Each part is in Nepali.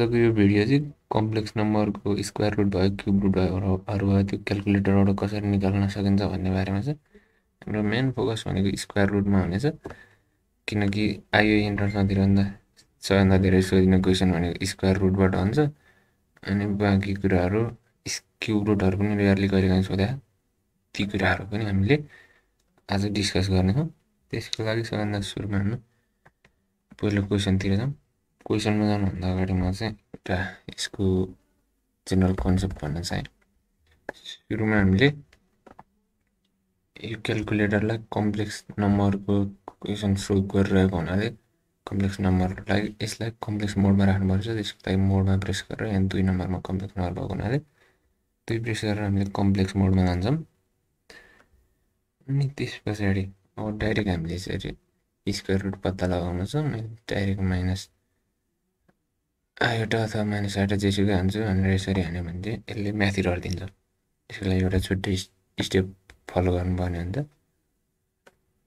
आजको यो भिडियो चाहिँ कम्प्लेक्स नम्बरको स्क्वायर रुट भयो क्युब रुट भयोहरू भयो त्यो क्यालकुलेटरबाट कसरी निकाल्न सकिन्छ भन्ने बारेमा चाहिँ हाम्रो मेन फोकस भनेको स्क्वायर रुटमा हुनेछ किनकि आइयो भन्दा सबैभन्दा धेरै सोधिने क्वेसन भनेको स्क्वायर रुटबाट हुन्छ अनि बाँकी कुराहरू क्युब रुटहरू पनि रेयरली कहिलेकाहीँ सोध्या ती कुराहरू पनि हामीले आज डिस्कस गर्नेछौँ त्यसको लागि सबैभन्दा सुरुमा हामी पहिलो क्वेसनतिर जाउँ क्वेसनमा जानुभन्दा अगाडि म चाहिँ एउटा यसको जेनरल कन्सेप्ट भन्न चाहेँ सुरुमा हामीले यो क्यालकुलेटरलाई कम्प्लेक्स नम्बरको क्वेसन सोल्भ गरिरहेको हुनाले कम्प्लेक्स नम्बरलाई यसलाई कम्प्लेक्स मोडमा राख्नुपर्छ त्यसको लागि मोडमा प्रेस गरेर यहाँ दुई नम्बरमा कम्प्लेक्स नम्बर भएको हुनाले दुई प्रेस गरेर हामीले कम्प्लेक्स मोडमा लान्छौँ अनि त्यस पछाडि अब डाइरेक्ट हामीले यसरी स्क्वायर रुट पत्ता लगाउनु छ डाइरेक्ट माइनस आयोटा अथवा मानिस आयोटा जेसुकै हान्छु भनेर यसरी हान्यो भने चाहिँ यसले माथि रडिदिन्छ त्यसको लागि एउटा छुट्टै स्टेप फलो गर्नुपर्ने हुन्छ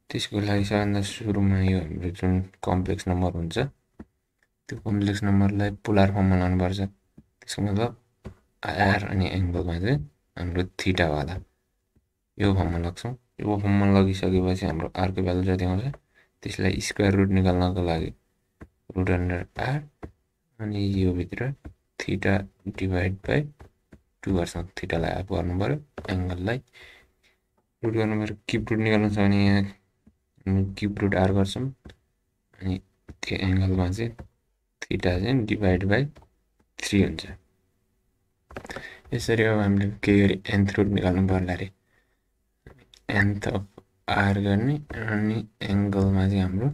त्यसको लागि सबैभन्दा सुरुमा यो हाम्रो जुन कम्प्लेक्स नम्बर हुन्छ त्यो कम्प्लेक्स नम्बरलाई पुलार फर्ममा लानुपर्छ त्यसको मतलब आर अनि एङ्गलमा चाहिँ हाम्रो थिटा होला यो फर्ममा लग्छौँ यो फर्ममा लगिसकेपछि हाम्रो आरको भ्यालु जति आउँछ त्यसलाई स्क्वायर रुट निकाल्नको लागि रुट अन्डर आर अनि योभित्र थिटा डिभाइड बाई टु गर्छौँ थिटालाई गर्नु पऱ्यो एङ्गललाई रुट गर्नु पऱ्यो किप रुट निकाल्नु छ भने यहाँ किप रुट आर गर्छौँ अनि त्यो एङ्गलमा चाहिँ थिटा चाहिँ डिभाइड बाई थ्री हुन्छ यसरी अब हामीले के गरी एन्थ रुट निकाल्नु पर्ला अरे एन्थ अफ आर गर्ने अनि एङ्गलमा चाहिँ हाम्रो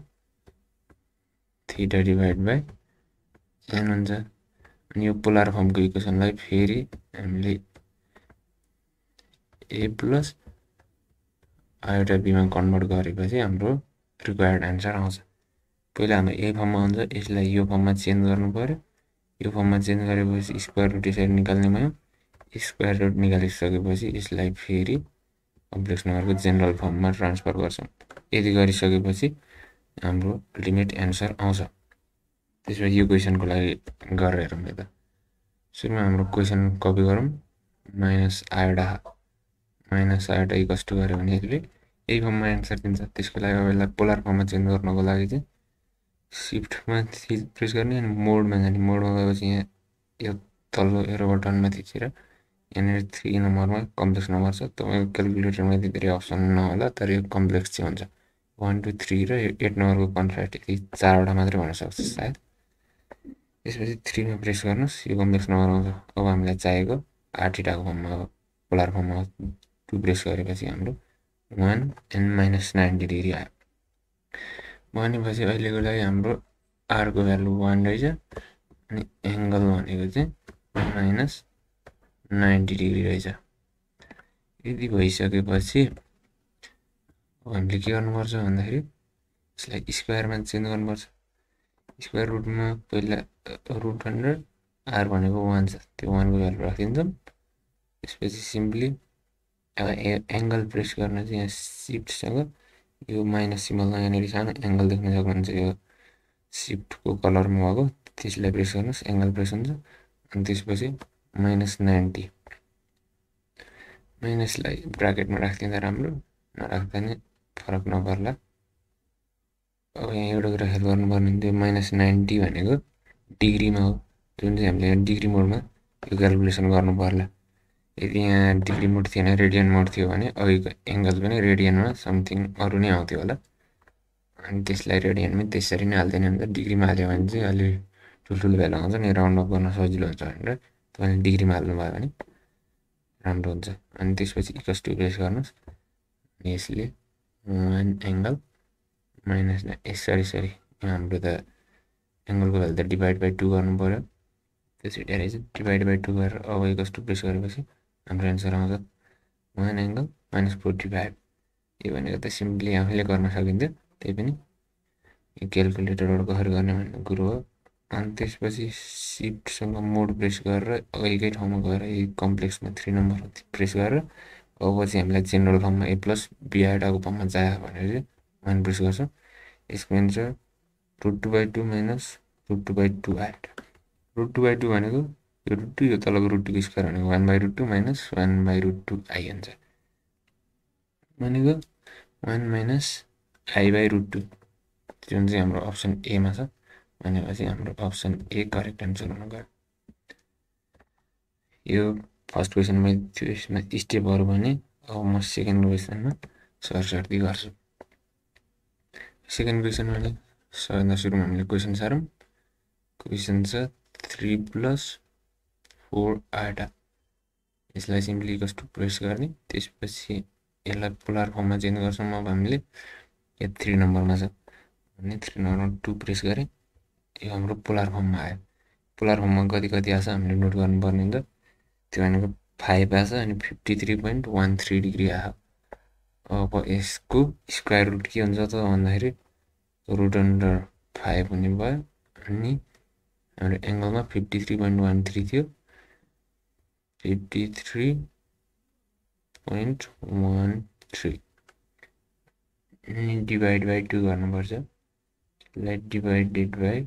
थिटा डिभाइड बाई एन हुन्छ अनि यो पोलार फर्मको इक्वेसनलाई फेरि हामीले ए प्लस आयोटा बीमा कन्भर्ट गरेपछि हाम्रो रिक्वायर्ड एन्सर आउँछ पहिला हाम्रो ए फर्ममा हुन्छ यसलाई यो फर्ममा चेन्ज गर्नु पऱ्यो यो फर्ममा चेन्ज गरेपछि स्क्वायर रुट यसरी निकाल्ने भयो स्क्वायर रुट निकालिसकेपछि यसलाई फेरि कम्प्लेक्स नम्बरको जेनरल फर्ममा ट्रान्सफर गर्छौँ यदि गरिसकेपछि हाम्रो लिमिट एन्सर आउँछ त्यसमा यो क्वेसनको लागि गरेर हेरौँ यता सुरुमा हाम्रो क्वेसन कपी गरौँ minus iota minus iota equals to गऱ्यो भने यसले यही फर्ममा एन्सर दिन्छ त्यसको लागि अब यसलाई पोलर फर्ममा चेन्ज गर्नको लागि चाहिँ सिफ्टमा प्रेस गर्ने अनि मोडमा जाने मोडमा गएपछि यहाँ यो तल्लो एरो बटनमा थिचेर यहाँनिर थ्री नम्बरमा कम्प्लेक्स नम्बर छ तपाईँको क्यालकुलेटरमा यति धेरै अप्सन नहोला तर यो कम्प्लेक्स चाहिँ हुन्छ वान टू थ्री र यो एट नम्बरको कन्फ्याक्ट यति चारवटा मात्रै हुनसक्छ सायद त्यसपछि थ्रीमा प्रेस गर्नुहोस् यो कम्प्लेक्स नम्बर आउँछ अब हामीलाई चाहिएको आरटिटाको फर्ममा अब पोलार फर्ममा टु प्रेस गरेपछि हाम्रो one n minus ninety degree आयो भनेपछि अहिलेको लागि हाम्रो आरको भ्यालु वान रहेछ अनि एङ्गल भनेको चाहिँ माइनस नाइन्टी डिग्री रहेछ यदि भइसकेपछि अब हामीले के गर्नुपर्छ भन्दाखेरि यसलाई स्क्वायरमा चेन्ज गर्नुपर्छ स्क्वायर रुटमा पहिला रुट हन्ड्रेड आर भनेको वान छ त्यो वानको भ्यालु राखिदिन्छौँ त्यसपछि सिम्पली अब ए एङ्गल प्रेस गर्न चाहिँ यहाँ सिफ्टसँग यो माइनस सिम्बलमा यहाँनिर सानो एङ्गल देख्न सक्नुहुन्छ यो सिफ्टको कलरमा भएको त्यसलाई प्रेस गर्नुहोस् एङ्गल प्रेस हुन्छ अनि त्यसपछि माइनस नाइन्टी माइनसलाई ब्राकेटमा राखिदिँदा राम्रो नराख्दा नै फरक नपर्ला अब यहाँ एउटा कुरा हेल्प गर्नुपर्ने थियो माइनस नाइन्टी भनेको डिग्रीमा हो जुन चाहिँ हामीले डिग्री मोडमा यो क्यालकुलेसन गर्नु पर्ला यदि यहाँ डिग्री मोड थिएन रेडियन मोड थियो भने अघिको एङ्गल पनि रेडियनमा समथिङ अरू नै आउँथ्यो होला अनि त्यसलाई रेडियनमा त्यसरी नै हाल्दैन त डिग्रीमा हाल्यो भने चाहिँ अलि ठुल्ठुलो भ्यालु आउँछ नि राउन्ड अप गर्न सजिलो हुन्छ भनेर तपाईँले डिग्रीमा हाल्नुभयो भने राम्रो हुन्छ अनि त्यसपछि इक्वस टु प्लेस गर्नुहोस् यसले one angle minus a sorry sorry यहाँ हाम्रो त एङ्गलको भ्यालु त डिभाइड बाई टू गर्नु पऱ्यो त्यसरी डाइरेक्ट चाहिँ डिभाइड बाई टू गरेर अब इक्वस टु प्रेस गरेपछि हाम्रो एन्सर आउँछ one angle minus forty five यो भनेको त सिम्पली आफैले गर्न सकिन्थ्यो त्यही पनि यो क्यालकुलेटरबाट कसरी गर्ने भन्ने कुरो हो अनि त्यसपछि सिफ्टसँग मोड प्रेस गरेर अघिकै ठाउँमा गएर यही कम्प्लेक्समा थ्री नम्बर प्रेस गरेर अब चाहिँ हामीलाई जेनरल फर्ममा ए प्लस बिआइटाको फर्ममा जा भनेर चाहिँ वान प्रेस गर्छौँ यसको answer root two by two minus root two by two eight root two by two भनेको यो रुट टू यो तलको रुट टूको स्क्वायर भनेको one by root two minus one by root two i हुन्छ भनेको one minus i by root two जुन चाहिँ हाम्रो अप्सन एमा छ भनेपछि हाम्रो अप्सन ए करेक्ट एन्सर हुनु गयो यो फर्स्ट क्वेसनमा थियो यसमा स्टेपहरू भने अब म सेकेन्ड क्वेसनमा सरसर्ती गर्छु सेकेन्ड क्वेसनमा नि सबैभन्दा सुरुमा हामीले क्वेसन सारौँ क्वेसन छ थ्री प्लस फोर आटा यसलाई सिम्पली कस्तो प्रेस गर्ने त्यसपछि यसलाई पोलार फर्ममा चेन्ज गर्छौँ अब हामीले यो थ्री नम्बरमा छ भने थ्री नम्बरमा टू प्रेस गरेँ यो हाम्रो पोलार फर्ममा आयो पोलार फर्ममा कति कति आएछ हामीले नोट गर्नुपर्ने हुन्छ त्यो भनेको फाइभ आएछ अनि fifty three point one three degree आयो अब यसको स्क्वायर रुट के हुन्छ त भन्दाखेरि रुट अन्डर फाइभ हुने भयो अनि हाम्रो एङ्गलमा fifty three point one three थियो fifty three point one three अनि डिभाइड बाई टू गर्नुपर्छ यसलाई डिभाइडेड बाई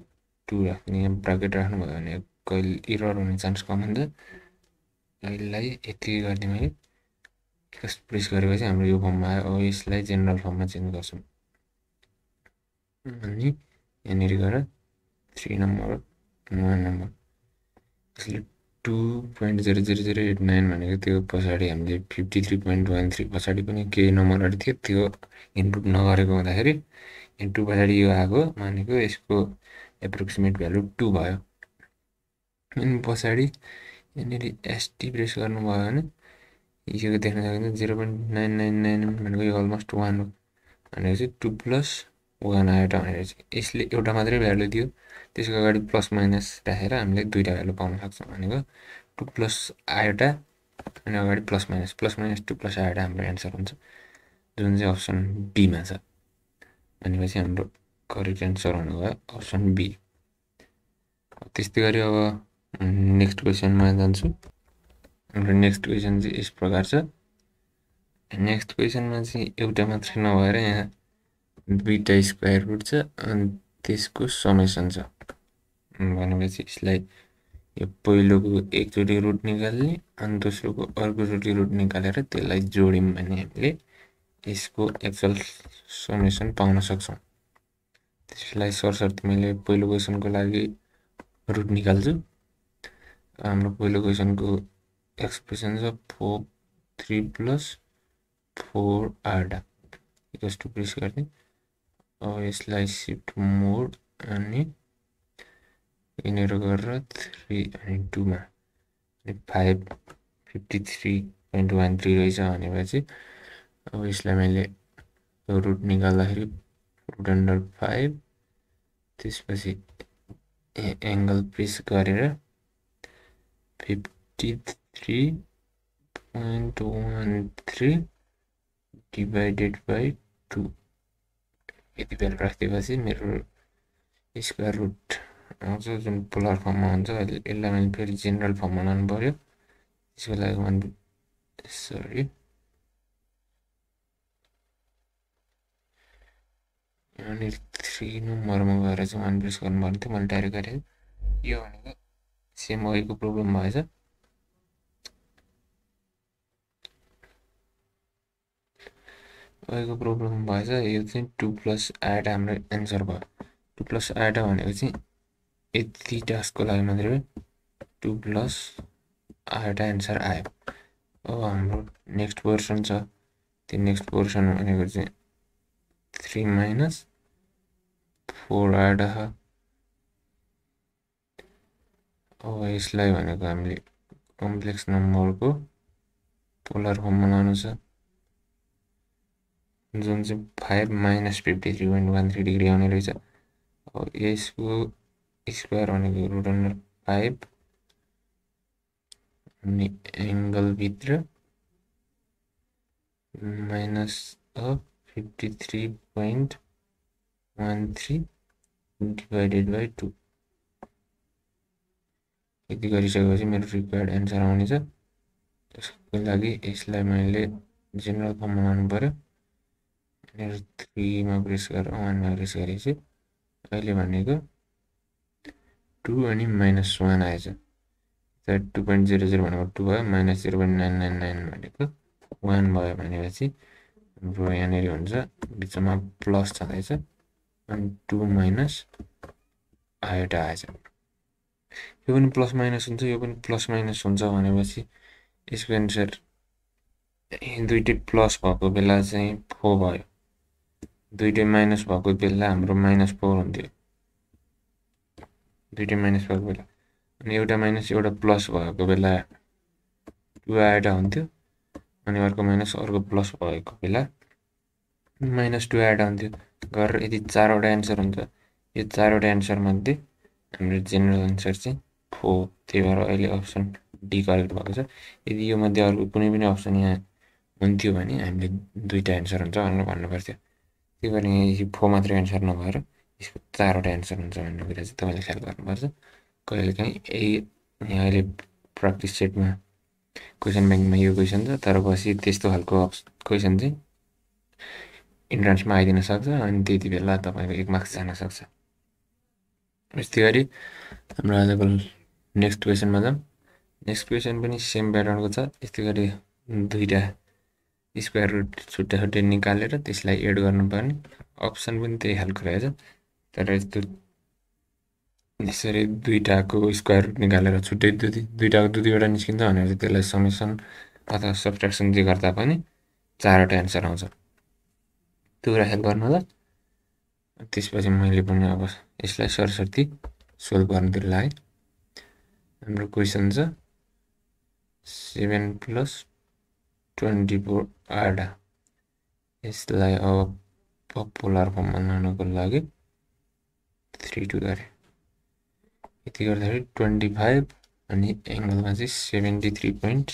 टू राख्ने यहाँ ब्राकेट राख्नुभयो भने कहिले इरर हुने चान्स कम हुन्छ अहिलेलाई यति गरिदिएँ मैले प्रेस गरेपछि हाम्रो यो फर्ममा आयो यसलाई जेनरल फर्ममा चेन्ज गर्छौँ अनि यहाँनिर गएर थ्री नम्बर वान नम्बर यसले two point zero zero zero eight nine भनेको त्यो पछाडि हामीले fifty three point one three पछाडि पनि केही नम्बरहरू थियो त्यो इन्पुट नगरेको हुँदाखेरि इन्टु पछाडि यो आएको मानेको यसको एप्रोक्सिमेट भ्यालु टू भयो अनि पछाडि यहाँनिर एसटी प्रेस गर्नुभयो भने यो देख्न सकिन्छ zero point nine nine nine भनेको यो अलमोस्ट वान हो चाहिँ टु प्लस वान भनेर चाहिँ यसले एउटा मात्रै भ्यालु दियो त्यसको अगाडि प्लस माइनस राखेर हामीले दुईवटा भ्यालु पाउन सक्छौँ भनेको टु प्लस आयोटा अनि अगाडि plus minus plus minus two plus iota हाम्रो एन्सर हुन्छ जुन चाहिँ अप्सन बीमा छ भनेपछि हाम्रो करेक्ट एन्सर हुनुभयो अप्सन बी त्यस्तै गरी अब नेक्स्ट क्वेसनमा जान्छु हाम्रो नेक्स्ट क्वेसन चाहिँ यस प्रकार छ नेक्स्ट क्वेसनमा चाहिँ एउटा मात्रै नभएर यहाँ दुईवटा स्क्वायर रुट छ अनि त्यसको समेसन छ भनेपछि यसलाई यो पहिलोको एकचोटि रुट निकाल्ने अनि दोस्रोको अर्कोचोटि रुट निकालेर त्यसलाई जोड्यौँ भने हामीले यसको एक्चुअल समेसन पाउन सक्छौँ त्यसलाई सरसर्ती मैले पहिलो क्वेसनको लागि रुट निकाल्छु हाम्रो पहिलो क्वेसनको एक्सप्रेसन छ फोर थ्री प्लस फोर आर्डा इक्वल्स टु प्रेस गरिदिउँ अब यसलाई सिफ्ट मोड अनि यहाँनिर गरेर थ्री अनि टूमा अनि five fifty three point one three रहेछ भनेपछि अब यसलाई मैले रुट निकाल्दाखेरि रुट अन्डर फाइभ त्यसपछि एङ्गल प्रेस गरेर fifty three point one three divided by two यति बेला राखिदिएपछि मेरो स्क्वायर रुट आउँछ जुन पोलर फर्ममा हुन्छ यसलाई मैले फेरि जेनरल फर्ममा लानु पऱ्यो त्यसको लागि वान सरी यहाँनिर थ्री नम्बरमा गएर चाहिँ वान प्लस गर्नुपर्ने थियो मैले डाइरेक्ट गरेँ यो भनेको सेम अहिलेको प्रब्लम भएछ अहिलेको प्रब्लम भएछ यो चाहिँ टु प्लस एट हाम्रो एन्सर भयो टु प्लस एट भनेको चाहिँ यति टास्कको लागि मात्रै टु प्लस आठ एन्सर आयो अब हाम्रो नेक्स्ट पोर्सन छ त्यो नेक्स्ट पोर्सन भनेको चाहिँ थ्री माइनस फोर एड अब यसलाई भनेको हामीले कम्प्लेक्स नम्बरको पोलर फर्म बनाउनु छ जुन चाहिँ five minus fifty three point one three degree आउने रहेछ अब यसको स्क्वायर भनेको रुट अन्डर फाइभ अनि एङ्गलभित्र minus of fifty three point one three divided by two यति गरिसकेपछि मेरो रिक्वायर्ड एन्सर आउनेछ त्यसको लागि यसलाई मैले जेनरल फर्ममा लानु पऱ्यो क्यास थ्रीमा प्रेस गरेर वानमा प्रेस गरेपछि अहिले भनेको टु अनि माइनस वान आएछ टु पोइन्ट जिरो जिरो भनेको टू भयो minus zero point nine nine nine भनेको वान भयो भनेपछि हाम्रो यहाँनिर हुन्छ बिचमा प्लस छँदैछ अनि टु माइनस आयोटा आएछ यो पनि प्लस माइनस हुन्छ यो पनि प्लस माइनस हुन्छ भनेपछि यसको एन्सर दुइटै प्लस भएको बेला चाहिँ फोर भयो दुइटै माइनस भएको बेला हाम्रो माइनस फोर हुन्थ्यो दुइटै माइनस भएको बेला अनि एउटा माइनस एउटा प्लस भएको बेला टु आएटा हुन्थ्यो अनि अर्को माइनस अर्को प्लस भएको बेला माइनस टु आएटा हुन्थ्यो गरेर यदि चारवटा एन्सर हुन्छ यो चारवटा एन्सरमध्ये हाम्रो जेनरल एन्सर चाहिँ फोर त्यही भएर अहिले अप्सन डी करेक्ट भएको छ यदि यो मध्ये अर्को कुनै पनि अप्सन यहाँ हुन्थ्यो भने हामीले दुईवटा एन्सर हुन्छ भनेर भन्नुपर्थ्यो त्यही भएर फोर मात्रै एन्सर नभएर यसको चारवटा एन्सर हुन्छ भन्ने कुरा चाहिँ तपाईँले ख्याल गर्नुपर्छ कहिले काहीँ यही अहिले प्र्याक्टिस सेटमा क्वेसन ब्याङ्कमा यो क्वेसन छ तर पछि त्यस्तो खालको अप्स क्वेसन चाहिँ इन्ट्रान्समा आइदिन सक्छ अनि त्यति बेला तपाईँको एक मार्क्स जान सक्छ यस्तै गरी हाम्रो आजको नेक्स्ट क्वेसनमा जाउँ नेक्स्ट क्वेसन पनि सेम प्याटर्नको छ यस्तै गरी दुईवटा स्क्वायर रुट छुट्टा छुट्टै निकालेर त्यसलाई एड गर्नुपर्ने अप्सन पनि त्यही खालको रहेछ तर यस्तो यसरी दुईवटाको स्क्वायर रुट निकालेर छुट्टै दुई दुईवटाको दुई दुईवटा निस्किन्छ भनेर त्यसलाई समेसन अथवा सब्ट्रेक्सन जे गर्दा पनि चारवटा एन्सर आउँछ त्यो कुरा हेल्प गर्नु होला त्यसपछि मैले पनि अब यसलाई सरस्वती सोल्भ गर्नुतिर लगाएँ हाम्रो क्वेसन छ सेभेन प्लस ट्वेन्टी फोर आडा यसलाई अब पपुलर फर्म बनाउनको लागि थ्री टू गरेँ यति गर्दाखेरि ट्वेन्टी फाइभ अनि एङ्गलमा चाहिँ seventy three point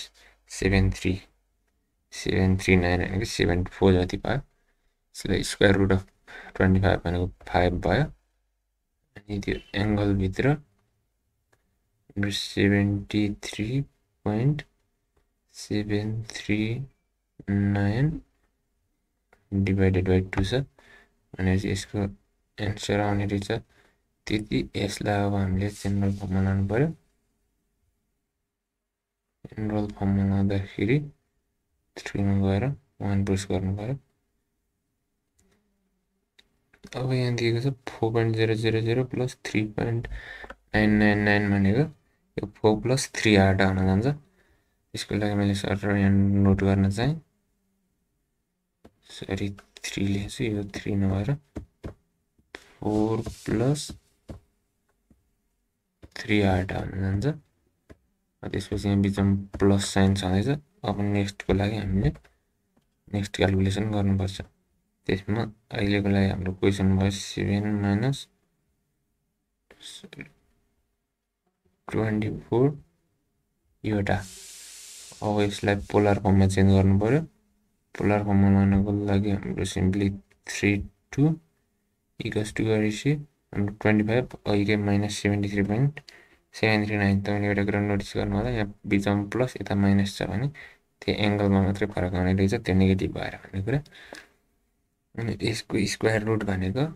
seven three seven three nine भनेको सेभेन फोर जति भयो यसलाई square root of twenty five भनेको फाइभ भयो अनि त्यो एङ्गलभित्र seventy three point seven three nine divided by two छ भनेपछि यसको एन्सर आउने रहेछ त्यति यसलाई अब हामीले जेनरल फर्ममा लानु पऱ्यो जेनरल फर्ममा लाँदाखेरि थ्रीमा गएर वान प्रुस गर्नु पऱ्यो अब यहाँ दिएको छ four point zero zero zero plus three point nine nine nine भनेको यो फोर प्लस थ्री आठ आउन जान्छ यसको लागि मैले सर यहाँ नोट गर्न चाहिँ सरी थ्री लेख्छु यो थ्री नभएर फोर प्लस थ्री हटाउन जान्छ त्यसपछि यहाँ बिचमा प्लस साइन छँदैछ अब नेक्स्टको लागि हामीले नेक्स्ट क्यालकुलेसन गर्नुपर्छ त्यसमा अहिलेको लागि हाम्रो क्वेसन भयो सेभेन माइनस ट्वेन्टी फोर एउटा अब यसलाई पोलर फर्ममा चेन्ज गर्नुपऱ्यो पोलर फर्ममा लानको लागि हाम्रो simply three two equals two गरेपछि हाम्रो ट्वेन्टी फाइभ अहिले minus seventy three point seven three nine तपाईँले एउटा कुरा नोटिस गर्नु होला यहाँ बिचमा प्लस यता माइनस छ भने त्यो एङ्गलमा मात्रै फरक आउने रहेछ त्यो नेगेटिभ भएर भन्ने कुरा अनि यसको स्क्वायर रुट भनेको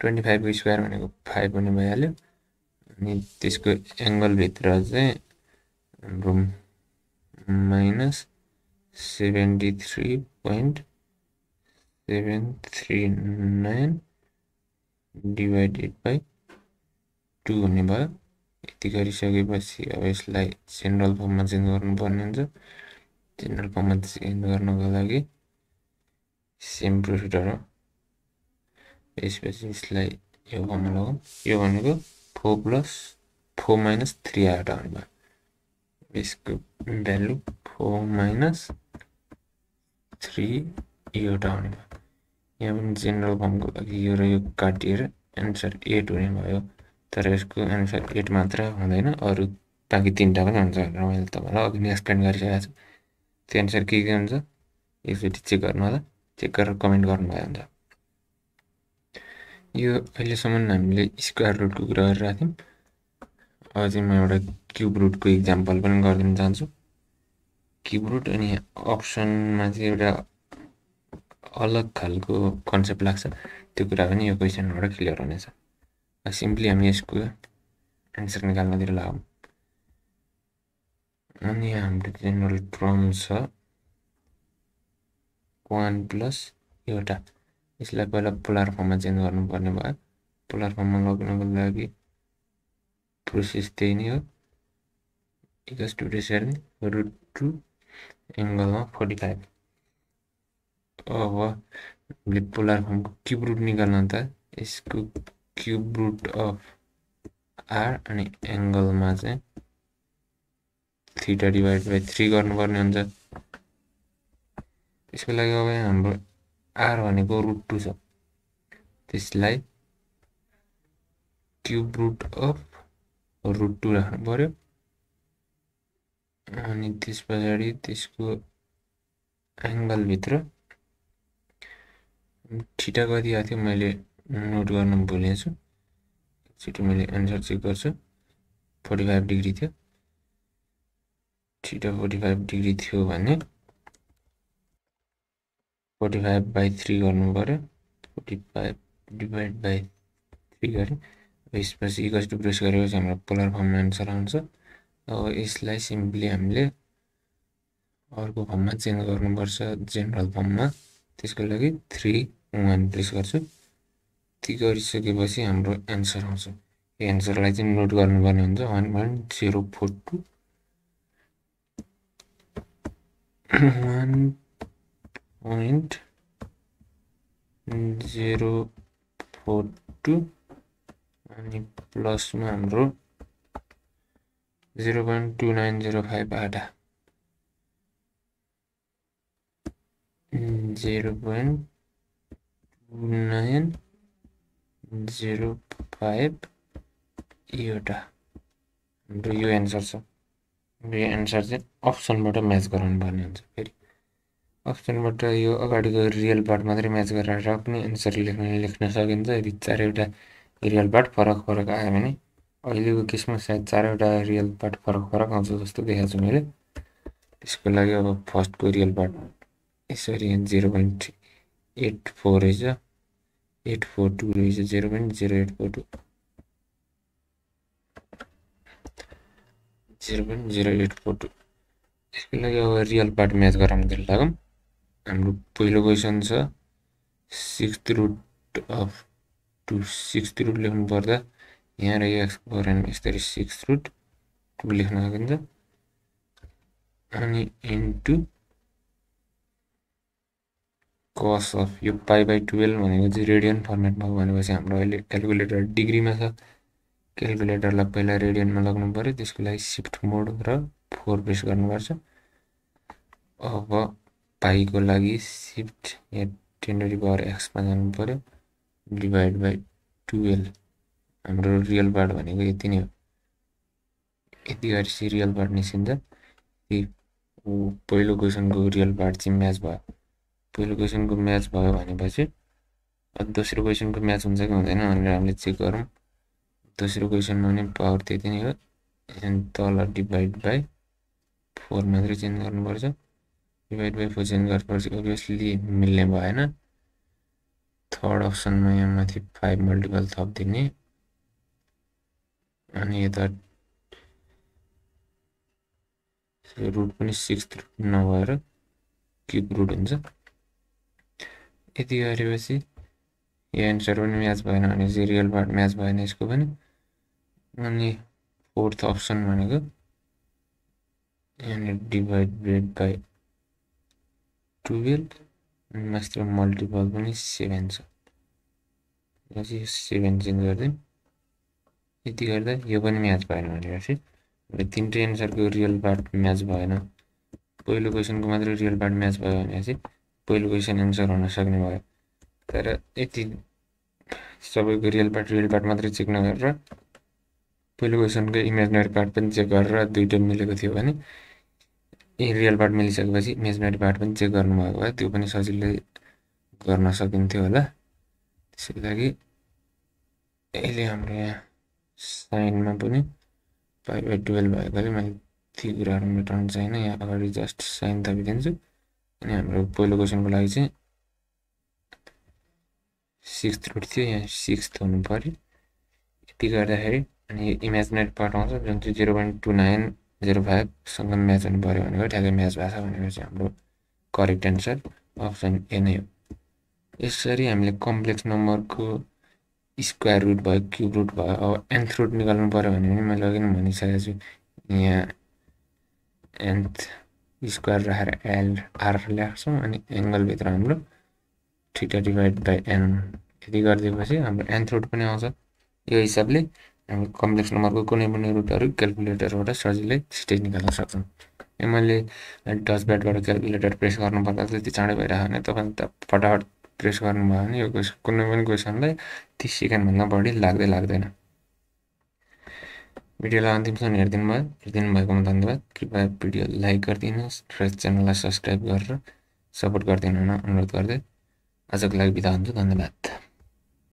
ट्वेन्टी फाइभको स्क्वायर भनेको फाइभ पनि भइहाल्यो अनि त्यसको एङ्गलभित्र चाहिँ हाम्रो minus 73.739 डिभाइडेड बाई टू हुने भयो यति गरिसकेपछि अब यसलाई जेनरल फर्ममा चेन्ज गर्नुपर्ने हुन्छ जेनरल फर्ममा चेन्ज गर्नको लागि सेम प्रोसिडर हो यसपछि यसलाई यो फर्ममा लगाउँ यो भनेको four plus four minus three आएर आउने भयो यसको भ्यालु फोर माइनस थ्री एउटा आउने भयो यहाँ पनि जेनरल फर्मको लागि यो र यो काटिएर एन्सर एट हुने भयो तर यसको एन्सर एट मात्र हुँदैन अरू बाँकी तिनवटा पनि हुन्छ भनेर मैले तपाईँलाई अघि नै एक्सप्लेन गरिसकेको छु त्यो एन्सर के के हुन्छ एकचोटि चेक गर्नु होला चेक गरेर कमेन्ट गर्नुभयो हुन्छ यो अहिलेसम्म हामीले स्क्वायर रुटको कुरा गरिरहेको थियौँ अझै म एउटा क्युब रुटको इक्जाम्पल पनि गरिदिन चाहन्छु क्युब रुट अनि अप्सनमा चाहिँ एउटा अलग खालको कन्सेप्ट लाग्छ त्यो कुरा पनि यो क्वेसनबाट क्लियर हुनेछ सिम्पली हामी यसको एन्सर निकाल्नतिर लगाऊँ अनि हाम्रो जेनरल ट्रम छ वान प्लस एउटा यसलाई पहिला पोलार फर्ममा चेन्ज गर्नुपर्ने भयो पोलार फर्ममा लग्नको लागि प्रोसेस त्यही नै हो equals to two root two एङ्गलमा फोर्टी फाइभ अब हामीले पोलर फर्मको क्युब रुट निकाल्नु त यसको क्युब रुट अफ आर अनि एङ्गलमा चाहिँ थिटा डिभाइड बाई थ्री गर्नुपर्ने हुन्छ त्यसको लागि अब यहाँ हाम्रो आर भनेको रुट टू छ त्यसलाई cube root of root two राख्नु पऱ्यो अनि त्यस पछाडि त्यसको एङ्गलभित्र ठिटा कति आएको थियो मैले नोट गर्न भुलेछु एकचोटि मैले एन्सर चेक गर्छु फोर्टी फाइभ डिग्री थियो ठिटा फोर्टी फाइभ डिग्री थियो भने फोर्टी फाइभ बाई थ्री गर्नु पऱ्यो forty five divide by three गरेँ यसपछि इक्वल्स टु प्रेस गरेपछि हाम्रो पोलर फर्ममा एन्सर आउँछ अब यसलाई सिम्पली हामीले अर्को फर्ममा चेन्ज गर्नुपर्छ जेनरल फर्ममा त्यसको लागि थ्री वान प्रेस गर्छु ती गरिसकेपछि हाम्रो एन्सर आउँछ यो एन्सरलाई चाहिँ नोट गर्नुपर्ने हुन्छ one point zero four two one point zero four two अनि प्लसमा हाम्रो zero point two nine zero five आधा zero point two nine zero five एउटा हाम्रो यो एन्सर छ यो एन्सर चाहिँ अप्सनबाट म्याच गराउनु पर्ने हुन्छ फेरि अप्सनबाट यो अगाडिको रियल पार्ट मात्रै म्याच गरेर पनि एन्सर लेख्न लेख्न सकिन्छ यदि चारैवटा रियल पार्ट फरक फरक आयो भने अहिलेको केसमा सायद चारवटा पार्ट फरक फरक आउँछ जस्तो देखाएको छु मैले त्यसको लागि अब फर्स्टको रियल पार्ट यसरी यहाँ जिरो पोइन्ट एट फोर रहेछ एट फोर टू रहेछ zero point zero eight four two zero point zero eight four two त्यसको लागि अब रियल पार्ट म्याच गराउँदै लागौँ हाम्रो पहिलो क्वेसन छ six root of two six root लेख्नु पर्दा यहाँ र यो एक्स पावर यसरी सिक्स रुट टु लेख्न सकिन्छ अनि इन्टु कस अफ यो पाइ बाई टुवेल्भ भनेको चाहिँ रेडियन फर्मेटमा हो भनेपछि हाम्रो अहिले क्यालकुलेटर डिग्रीमा छ क्यालकुलेटरलाई पहिला रेडियनमा लग्नु पऱ्यो त्यसको लागि सिफ्ट मोड र फोर प्रेस गर्नुपर्छ अब पाइको लागि सिफ्ट या टेन्डरी पावर एक्समा जानु पऱ्यो डिभाइड बाई टुवेल्भ हाम्रो रियल पार्ट भनेको यति नै हो यति गरेपछि रियल पार्ट निस्किन्छ ऊ पहिलो क्वेसनको रियल पार्ट चाहिँ म्याच भयो पहिलो क्वेसनको म्याच भयो भनेपछि अब दोस्रो क्वेसनको म्याच हुन्छ कि हुँदैन भनेर हामीले चेक गरौँ दोस्रो क्वेसनमा पनि पावर त्यति नै हो तल डिभाइड बाई फोर मात्रै चेन्ज गर्नुपर्छ डिभाइड बाई फोर चेन्ज गर्नुपर्छ अभियसली मिल्ने भएन थर्ड अप्सनमा यहाँ माथि फाइभ मल्टिपल थपिदिने अनि यता रुट पनि सिक्स रुट नभएर क्युब रुट हुन्छ यति गरेपछि यो एन्सर पनि म्याच भएन भने चाहिँ रियल पार्ट म्याच भएन यसको पनि अनि फोर्थ अप्सन भनेको यहाँनिर divide by twelve master multiple पनि सेभेन छ यसलाई यो सेभेन चेन्ज गरिदिउँ यति गर्दा यो पनि म्याच भएन भनेपछि तिनटै एन्सरको रियल पार्ट म्याच भएन पहिलो क्वेसनको मात्रै रियल पार्ट म्याच भयो भनेपछि पहिलो क्वेसन एन्सर हुन सक्ने भयो तर यति सबैको रियल पार्ट रियल पार्ट मात्रै चेक नगरेर पहिलो क्वेसनको इमेजिनरी पार्ट पनि चेक गरेर दुइटै मिलेको थियो भने ए रियल पार्ट मिलिसकेपछि इमेजिनरी पार्ट पनि चेक गर्नुभएको भए त्यो पनि सजिलै गर्न सकिन्थ्यो होला त्यसै लागि अहिले हाम्रो यहाँ साइनमा पनि फाइभ बाई टुवेल्भ भएकोले मैले ती कुराहरू मेटाउनु छैन यहाँ अगाडि जस्ट साइन थपिदिन्छु अनि हाम्रो पहिलो क्वेसनको लागि चाहिँ सिक्स रुट थियो यहाँ सिक्स हुनु पऱ्यो यति गर्दाखेरि अनि इमेजनेट पार्ट आउँछ जुन चाहिँ zero point two nine zero फाइभसँग म्याच हुनु पऱ्यो भनेको ठ्याक्कै म्याच भएको छ भनेको चाहिँ हाम्रो करेक्ट एन्सर अप्सन ए नै हो यसरी हामीले कम्प्लेक्स नम्बरको स्क्वायर रुट भयो क्युब रुट भयो अब एन्थ रुट निकाल्नु पऱ्यो भने पनि मैले अघि नै भनिसकेको छु यहाँ एन्थ स्क्वायर राखेर एल आर ल्याएको अनि एङ्गलभित्र हाम्रो ठिटा डिभाइड बाई एन यति गरिदिएपछि हाम्रो एन्थ रुट पनि आउँछ यो हिसाबले हामी कम्प्लेक्स नम्बरको कुनै पनि रुटहरू क्यालकुलेटरबाट सजिलै छिटै निकाल्न सक्छौँ ए मैले टच ब्याडबाट क्यालकुलेटर प्रेस गर्नुपर्दा त्यति चाँडै भइरहेको भने तपाईँ त फटाफट प्रेस गर्नुभयो भने यो क्वेसन कुनै पनि क्वेसनलाई तिस सेकेन्डभन्दा बढी लाग्दै लाग्दैन भिडियोलाई अन्तिमसम्म हेरिदिनु भयो हेरिदिनु भएकोमा धन्यवाद कृपया भिडियो लाइक गरिदिनुहोस् र च्यानललाई सब्सक्राइब गरेर सपोर्ट गरिदिनु हुन अनुरोध गर्दै आजको लागि बिदा हुन्छु धन्यवाद